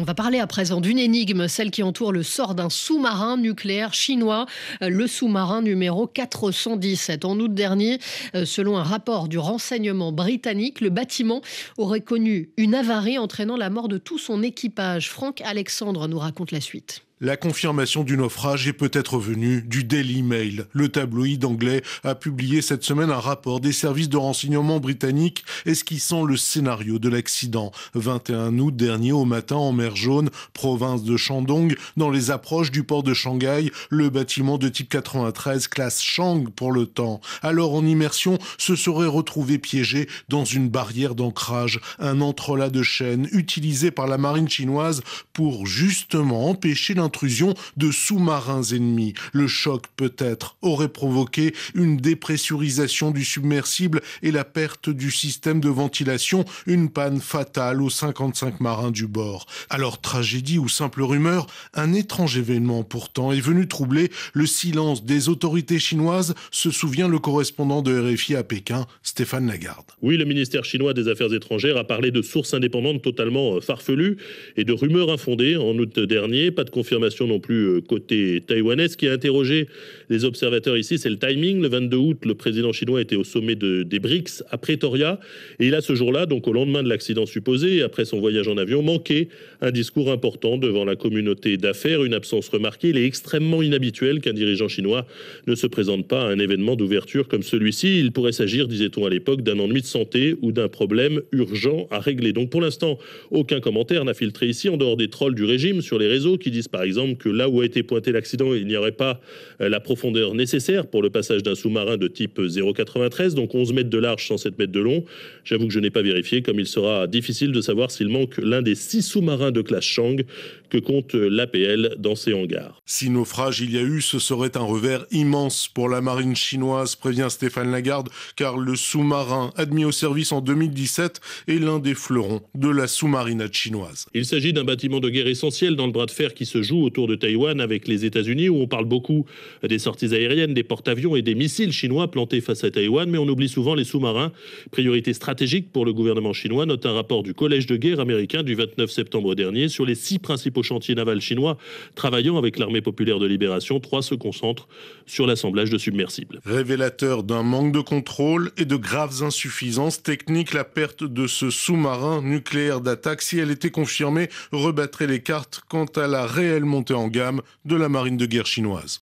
On va parler à présent d'une énigme, celle qui entoure le sort d'un sous-marin nucléaire chinois, euh, le sous-marin numéro 417. En août dernier, euh, selon un rapport du renseignement britannique, le bâtiment aurait connu une avarie entraînant la mort de tout son équipage. Franck Alexandre nous raconte la suite. La confirmation du naufrage est peut-être venue du Daily Mail. Le tabloïd anglais a publié cette semaine un rapport des services de renseignement britanniques esquissant le scénario de l'accident. 21 août dernier au matin en mer Jaune, province de Shandong, dans les approches du port de Shanghai, le bâtiment de type 93 classe Shang pour le temps. Alors en immersion, se serait retrouvé piégé dans une barrière d'ancrage, un entrelac de chaînes utilisé par la marine chinoise pour justement empêcher intrusion de sous-marins ennemis. Le choc, peut-être, aurait provoqué une dépressurisation du submersible et la perte du système de ventilation, une panne fatale aux 55 marins du bord. Alors, tragédie ou simple rumeur, un étrange événement pourtant est venu troubler le silence des autorités chinoises, se souvient le correspondant de RFI à Pékin, Stéphane Lagarde. Oui, le ministère chinois des Affaires étrangères a parlé de sources indépendantes totalement euh, farfelues et de rumeurs infondées. En août dernier, pas de confirmation non plus euh, côté taïwanais. Ce qui a interrogé les observateurs ici, c'est le timing. Le 22 août, le président chinois était au sommet de, des BRICS à Pretoria. Et il a ce jour-là, donc au lendemain de l'accident supposé, après son voyage en avion, manqué un discours important devant la communauté d'affaires. Une absence remarquée. Il est extrêmement inhabituel qu'un dirigeant chinois ne se présente pas à un événement d'ouverture comme celui-ci. Il pourrait s'agir, disait-on à l'époque, d'un ennui de santé ou d'un problème urgent à régler. Donc pour l'instant, aucun commentaire n'a filtré ici, en dehors des trolls du régime sur les réseaux qui disent par exemple, que là où a été pointé l'accident, il n'y aurait pas euh, la profondeur nécessaire pour le passage d'un sous-marin de type 0,93, donc 11 mètres de large, 107 mètres de long. J'avoue que je n'ai pas vérifié, comme il sera difficile de savoir s'il manque l'un des six sous-marins de classe Chang que compte l'APL dans ses hangars. Si naufrage il y a eu, ce serait un revers immense pour la marine chinoise, prévient Stéphane Lagarde, car le sous-marin admis au service en 2017 est l'un des fleurons de la sous-marinade chinoise. Il s'agit d'un bâtiment de guerre essentiel dans le bras de fer qui se joue autour de Taïwan avec les États-Unis, où on parle beaucoup des sorties aériennes, des porte-avions et des missiles chinois plantés face à Taïwan, mais on oublie souvent les sous-marins, priorité stratégique pour le gouvernement chinois, note un rapport du Collège de guerre américain du 29 septembre dernier sur les six principaux chantiers navals chinois travaillant avec l'armée populaire de libération. Trois se concentrent sur l'assemblage de submersibles. Révélateur d'un manque de contrôle et de graves insuffisances techniques, la perte de ce sous-marin nucléaire d'attaque, si elle était confirmée, rebattrait les cartes quant à la réelle montée en gamme de la marine de guerre chinoise.